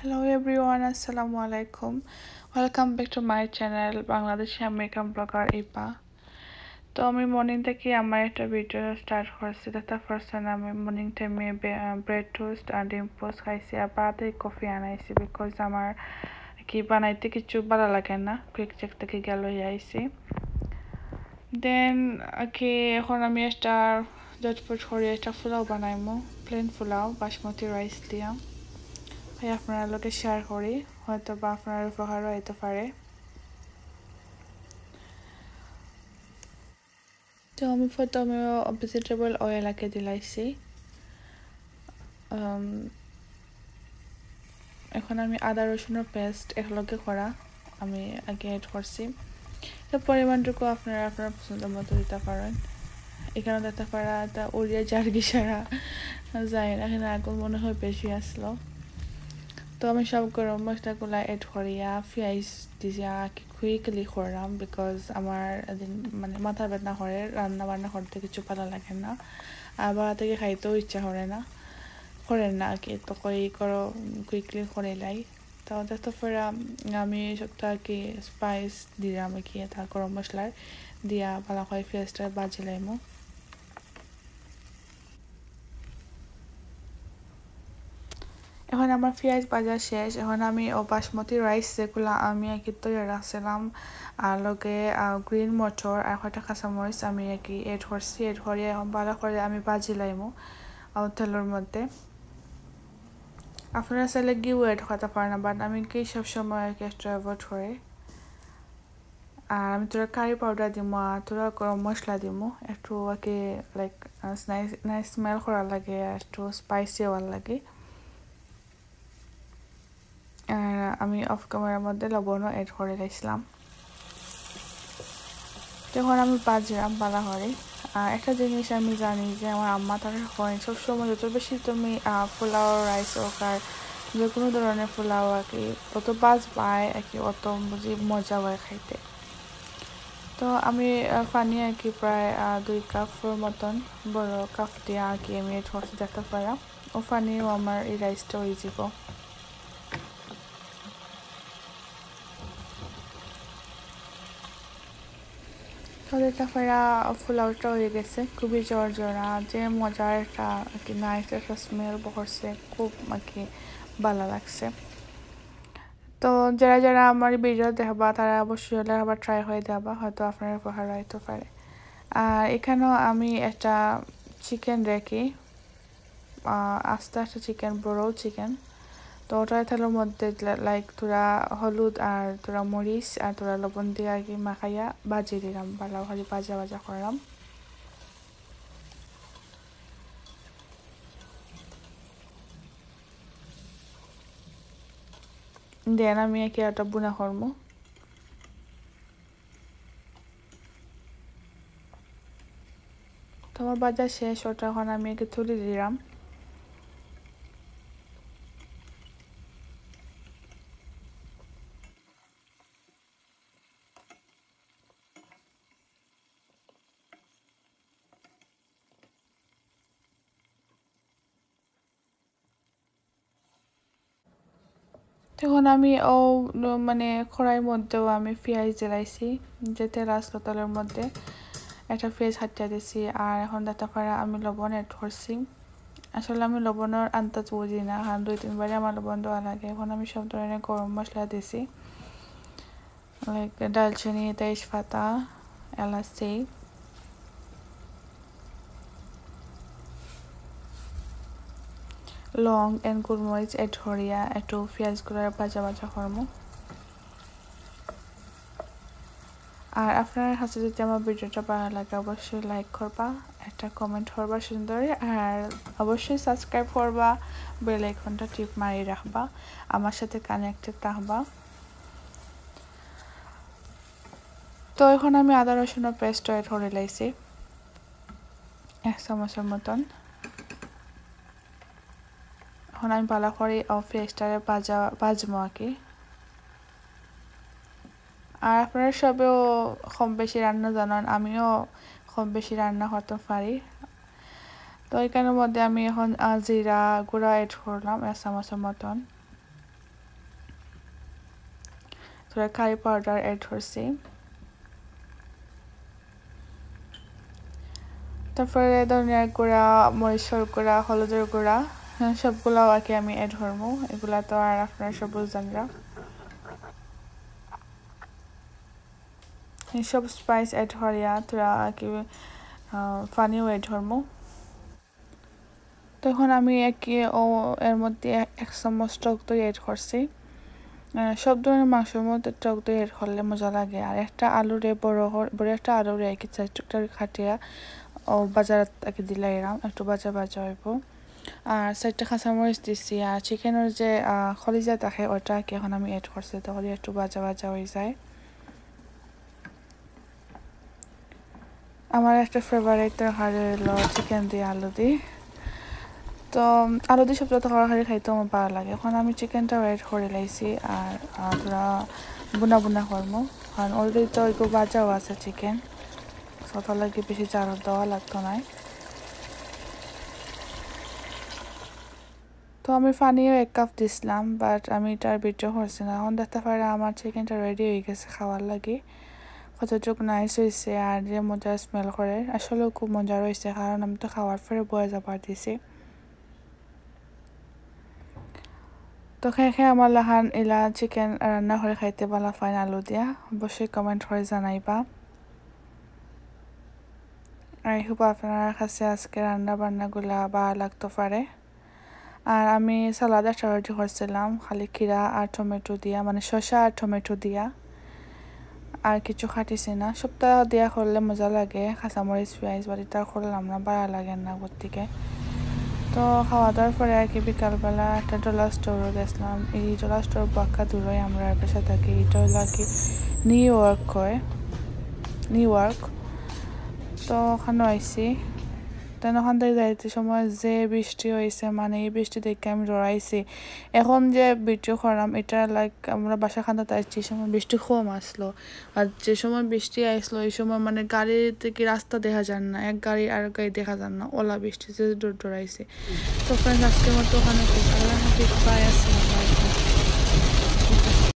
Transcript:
hello everyone আসসালামু আলাইকুম welcome back to my channel Bangladeshi American blogger Ipa তো আমি মর্নিং থেকে আমার একটা ভিডিও স্টার্ট করছি তাতে ফার্স্ট টাইম আমি মর্নিং টাইমে ব্রেড টোস্ট আর ডিম পোস্ট খাইছি আর পাড়াতেই কফি আনাইছি বিকজ আমার কি বানাইতে কিছু ভালো লাগে না কুইক চেক থেকে গেল আইছি দেন কি এখন আমি একটা জটপট করে একটা পোলাও বানাইমো প্লেন পোলাও বাসমতি রাইস দিয়া ভাই আপোনালোকে শ্বেয়াৰ কৰি হয়তো বা আপোনাৰ উপকাৰো হইতে পাৰে তো আমি ফটো আমি ভেজিটেবল অয়েল আঁকে দিলাইছি এখন আমি আদা রসুনের পেস্ট একলগে করা আমি আগে এড করছি তো পরিমাণটুকু আপনারা আপনার পছন্দ মতো দিতে পারেন এখানে দিতে পারা এটা ওরিয়া জার্গি সারা যায় না এখানে আগুন মনে হয় বেশি আসলো তো আমি সব গরম মশলাগুলো এড করিয়া পেঁয়াজ দিছিয়া কুইকলি করলাম বিকজ আমার এদিন মানে মাথা ব্যথা করে রান্না বান্না করতে কিছু ভালো লাগে না আবার থেকে খাইতেও ইচ্ছা করে না করেন না কি তো কই করো কুইকলি করে লাই তো তারপরে আমি সবটা কি স্পাইস দিলাম কি এটা গরম মশলার দিয়া ভালো করে পেঁয়াজটা বাজিলাইমো এখন আমার পেঁয়াজ বাজার শেষ এখন আমি ও বাসমতি রাইস যেগুলো আমি কি তৈরি রাখছিলাম আর লগে গ্রিন মটর আর কয়টা কাঁচামরিচ আমি কি এড করছি এড করে এখন ভালো করে আমি ভাজি লাইমো তেলের মধ্যে আপনারা চাইলে গিউ এড করতে পারেন বাট আমি কি সবসময় এক্সট্রা অ্যাভয়েড করে আর আমি তোরা কারি পাউডার দিব আর তোরা গরম মশলা দিব একটু আর কি লাইক স্মেল করার লাগে একটু স্পাইসি হওয়ার লাগে আমি অফ ক্যামেরার মধ্যে লবণও এড করে দিয়েছিলাম যখন আমি বাজলাম বালা করি একটা জিনিস আমি জানি যে আমার আম্মা তারা হয় সবসময় যত বেশি তুমি পোলাও রাইস আর যে কোনো ধরনের পোলাও আর কি অত বাজ পায় আর কি অত বুঝি মজা হয় খাইতে তো আমি পানি আর কি প্রায় দুই কাপের মতন বড় কাপ দিয়ে আর কি আমি ঠোঁট দেখতে পারলাম ও পানিও আমার এই রাইসটা হয়ে যাব তাহলে এটা ফেরা ফুল আউটটা হয়ে গেছে খুবই জর্জরা যে মজার একটা কি নাইস একটা স্মেল বহরছে খুব আর কি ভালো লাগছে তো যারা যারা আমার ভিডিও দেখবা তারা অবশ্যই হলে আবার ট্রাই হয়ে দেবা হয়তো আপনার উপহার হইতে পারে আর এখানেও আমি একটা চিকেন রেখি আস্তে আস্তে চিকেন বড়ো চিকেন তো ওটা থালোর মধ্যে লাইক তোরা হলুদ আর তোরা মরিচ আর তোরা লবণ দিয়ে আর কি মাখাইয়া ভাজিয়ে দিলাম ভালো ভাজি ভাজা ভাজা করলাম দেন আমি একে একটা বুনা কর্ম তোমার বাজার শেষ ওটা এখন আমি একে তুলে দিলাম তখন আমি ও মানে খড়াইয়ের মধ্যেও আমি পেঁয়াজ জ্বালাইছি যে তেলাজ লতালের মধ্যে একটা পেঁয়াজ হাটিয়ে দিছি আর এখন দাঁতা পারা আমি লবণ এড করছি আসলে আমি লবণের আন্দাজ বুঝি না হ্যাঁ দুই তিনবারে আমার লবণ দেওয়া লাগে এখন আমি সব ধরনের গরম মশলা দিছি লাইক দালচিনি তেজপাতা এলাচি লং এণ্ড এ এঢৰীয়া এইটো ফিয়াজ গুড়াৰ ভাজা ভাজা কৰ্ম আর আপনার কাছে যদি আমার ভিডিওটা ভালো লাগে অবশ্যই লাইক করবা একটা কমেন্ট করবা সুন্দরী আর অবশ্যই সাবস্ক্রাইব করবা বেল আইকনটা টিপ মারি রাখবা আমার সাথে কানেক্টেড থাকবা তো এখন আমি আদা রসুন পেস্ট এড করে লাইছি এক চামচের মতন এখন আমি পালাকড়ি অফ এক্সট্রা বাজা বাজবো আর কি আর আপনারা সবেও কম বেশি রান্না জানান আমিও কম বেশি রান্না করতে পারি তো এখানের মধ্যে আমি এখন জিরা গুঁড়া এড করলাম এক চামচের মতন থোড়া কারি পাউডার এড করছি তারপরে ধনিয়ার গুঁড়া মরিচর গুঁড়া হলুদের গুঁড়া হ্যাঁ, সবগুলো আগে আমি অ্যাড করবো এগুলা তো আর আপনারা সব বুঝবেন না সব স্পাইস অ্যাড হরিয়া তোরা কি পানিও অ্যাড করবো তখন আমি একে ও এর মধ্যে এক চামচ টক দই অ্যাড করছি সব ধরনের মাংসের মধ্যে টক দই অ্যাড করলে মজা লাগে আর একটা আলুরে বড় বড় একটা আলুরে একে চারটা খাটিয়া ও বাজারত আগে দিলে এরাম একটু বাজা বাজা হইব আর চারটা কাঁচামরিচ দিছি আর চিকেনের যে খলিজা থাকে ওটাকে এখন আমি এড করছি তাহলে একটু বাজা বাজা হয়ে যায় আমার একটা ফেভারিট তরকারি হলো চিকেন দিয়ে আলু দি তো আলু দিয়ে সব তরকারি খাইতেও আমার ভালো লাগে এখন আমি চিকেনটা ওয়েট করে লাইছি আর ধরা বুনা বুনা করব কারণ অলরেডি তো একটু বাজাও আছে চিকেন সতলাকে বেশি চারও দেওয়া লাগতো নাই তো আমি পানিও এক কাপ দিছিলাম বাট আমি এটার ভিডিও করছি না এখন দেখতে পারে আমার চিকেনটা রেডি হয়ে গেছে খাওয়ার লাগে কতটুকু নাইস হয়েছে আর যে মজা স্মেল করে আসলেও খুব মজা রয়েছে কারণ আমি তো খাওয়ার পরে বয়ে যাবার দিছি তো খেয়ে খেয়ে আমার লাহান এলা চিকেন রান্না করে খাইতে পালা ফাইন আলু দিয়া অবশ্যই কমেন্ট করে জানাইবা আর খুব আপনার কাছে আজকে রান্না বান্নাগুলা বা লাগতে পারে আর আমি সালাদ আর সালাডি করছিলাম খালি খিরা আর টমেটো দিয়া মানে শসা আর টমেটো দিয়া আর কিছু খাটিছি না সপ্তাহ দিয়া করলে মজা লাগে কাঁচামরিচ পেঁয়াজ বাড়ি তার করলাম না বাড়া লাগে না গতিকে তো খাওয়া দাওয়ার পরে আর কি বিকালবেলা একটা ডলার স্টোরও গেছিলাম এই ডলার স্টোর বাক্কা দূরই আমরা পেশা থাকি এটা হলো কি নিউ ইয়র্ক হয় নিউ ইয়র্ক তো ওখানে আইসি তেন ওখান থেকে যাইতে সময় যে বৃষ্টি হয়েছে মানে এই বৃষ্টি দেখে আমি ডরাইছি এখন যে বৃষ্টি করাম এটা লাইক আমরা বাসা খান্দাতে আসছি সময় বৃষ্টি কম আসলো আর যে সময় বৃষ্টি আসলো এই সময় মানে গাড়ি থেকে রাস্তা দেখা যান না এক গাড়ি আর গাড়ি দেখা যান না ওলা বৃষ্টি যে ডরাইছে তো ফ্রেন্ডস আজকের মতো ওখানে খুব ভালো ঠিক পাই আসলাম